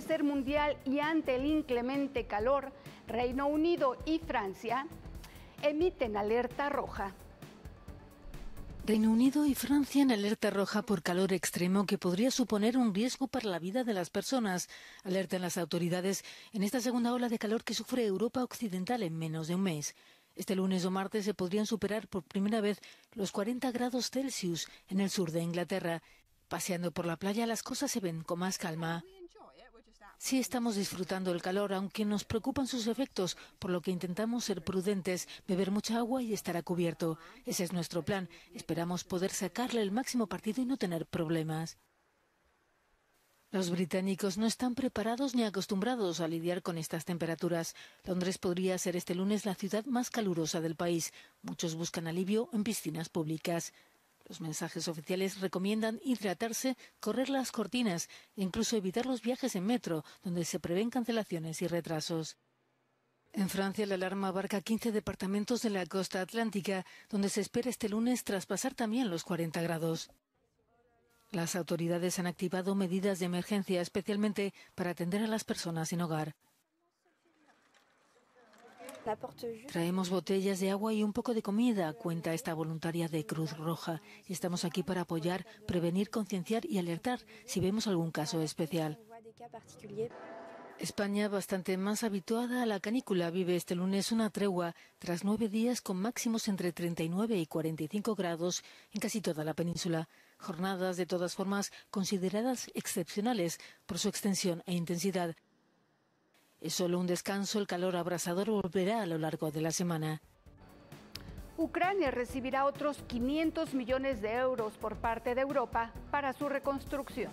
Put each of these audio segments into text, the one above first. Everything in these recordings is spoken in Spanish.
ser mundial y ante el inclemente calor, Reino Unido y Francia emiten alerta roja. Reino Unido y Francia en alerta roja por calor extremo que podría suponer un riesgo para la vida de las personas, alertan las autoridades en esta segunda ola de calor que sufre Europa Occidental en menos de un mes. Este lunes o martes se podrían superar por primera vez los 40 grados Celsius en el sur de Inglaterra. Paseando por la playa las cosas se ven con más calma. Sí estamos disfrutando el calor, aunque nos preocupan sus efectos, por lo que intentamos ser prudentes, beber mucha agua y estar a cubierto. Ese es nuestro plan. Esperamos poder sacarle el máximo partido y no tener problemas. Los británicos no están preparados ni acostumbrados a lidiar con estas temperaturas. Londres podría ser este lunes la ciudad más calurosa del país. Muchos buscan alivio en piscinas públicas. Los mensajes oficiales recomiendan hidratarse, correr las cortinas e incluso evitar los viajes en metro, donde se prevén cancelaciones y retrasos. En Francia, la alarma abarca 15 departamentos de la costa atlántica, donde se espera este lunes traspasar también los 40 grados. Las autoridades han activado medidas de emergencia especialmente para atender a las personas sin hogar. Traemos botellas de agua y un poco de comida, cuenta esta voluntaria de Cruz Roja. Estamos aquí para apoyar, prevenir, concienciar y alertar si vemos algún caso especial. España, bastante más habituada a la canícula, vive este lunes una tregua tras nueve días con máximos entre 39 y 45 grados en casi toda la península. Jornadas, de todas formas, consideradas excepcionales por su extensión e intensidad solo un descanso, el calor abrasador volverá a lo largo de la semana. Ucrania recibirá otros 500 millones de euros por parte de Europa para su reconstrucción.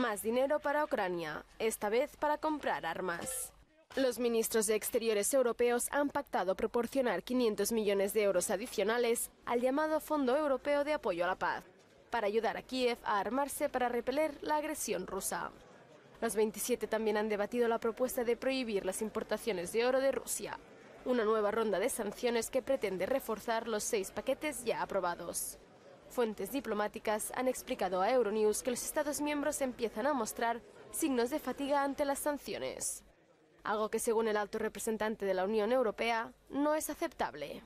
Más dinero para Ucrania, esta vez para comprar armas. Los ministros de Exteriores europeos han pactado proporcionar 500 millones de euros adicionales al llamado Fondo Europeo de Apoyo a la Paz, para ayudar a Kiev a armarse para repeler la agresión rusa. Los 27 también han debatido la propuesta de prohibir las importaciones de oro de Rusia, una nueva ronda de sanciones que pretende reforzar los seis paquetes ya aprobados. Fuentes diplomáticas han explicado a Euronews que los Estados miembros empiezan a mostrar signos de fatiga ante las sanciones, algo que según el alto representante de la Unión Europea no es aceptable.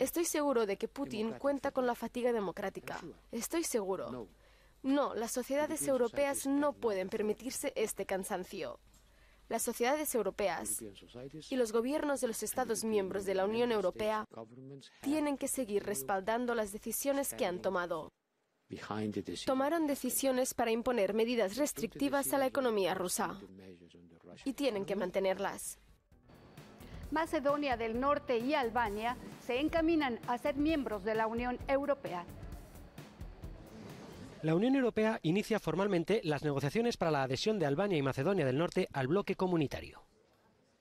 Estoy seguro de que Putin cuenta con la fatiga democrática. Estoy seguro. No, las sociedades europeas no pueden permitirse este cansancio. Las sociedades europeas y los gobiernos de los Estados miembros de la Unión Europea tienen que seguir respaldando las decisiones que han tomado. Tomaron decisiones para imponer medidas restrictivas a la economía rusa y tienen que mantenerlas. Macedonia del Norte y Albania se encaminan a ser miembros de la Unión Europea. La Unión Europea inicia formalmente las negociaciones para la adhesión de Albania y Macedonia del Norte al bloque comunitario.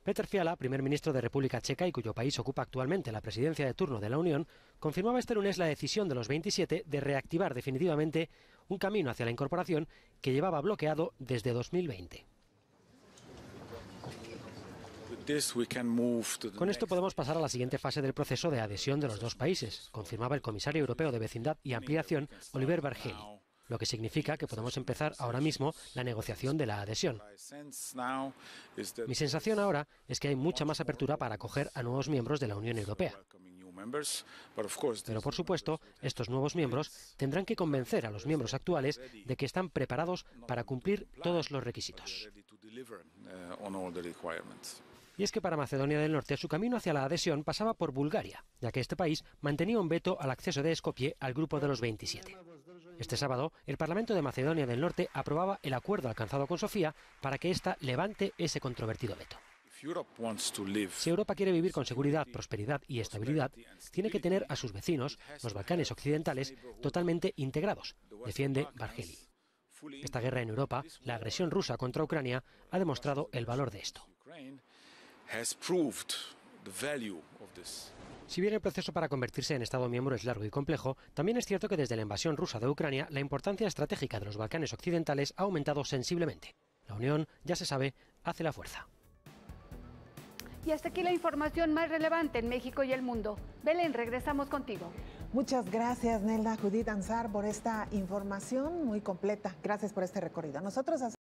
Peter Fiala, primer ministro de República Checa y cuyo país ocupa actualmente la presidencia de turno de la Unión, confirmaba este lunes la decisión de los 27 de reactivar definitivamente un camino hacia la incorporación que llevaba bloqueado desde 2020. Con esto podemos pasar a la siguiente fase del proceso de adhesión de los dos países, confirmaba el comisario europeo de Vecindad y Ampliación, Oliver Vergeli lo que significa que podemos empezar ahora mismo la negociación de la adhesión. Mi sensación ahora es que hay mucha más apertura para acoger a nuevos miembros de la Unión Europea. Pero por supuesto, estos nuevos miembros tendrán que convencer a los miembros actuales de que están preparados para cumplir todos los requisitos. Y es que para Macedonia del Norte su camino hacia la adhesión pasaba por Bulgaria, ya que este país mantenía un veto al acceso de escopie al grupo de los 27. Este sábado, el Parlamento de Macedonia del Norte aprobaba el acuerdo alcanzado con Sofía para que ésta levante ese controvertido veto. Si Europa quiere vivir con seguridad, prosperidad y estabilidad, tiene que tener a sus vecinos, los Balcanes occidentales, totalmente integrados, defiende Bargeli. Esta guerra en Europa, la agresión rusa contra Ucrania, ha demostrado el valor de esto. Si bien el proceso para convertirse en Estado miembro es largo y complejo, también es cierto que desde la invasión rusa de Ucrania la importancia estratégica de los Balcanes occidentales ha aumentado sensiblemente. La Unión, ya se sabe, hace la fuerza. Y hasta aquí la información más relevante en México y el mundo. Belén, regresamos contigo. Muchas gracias, Nelda Judith Ansar, por esta información muy completa. Gracias por este recorrido. Nosotros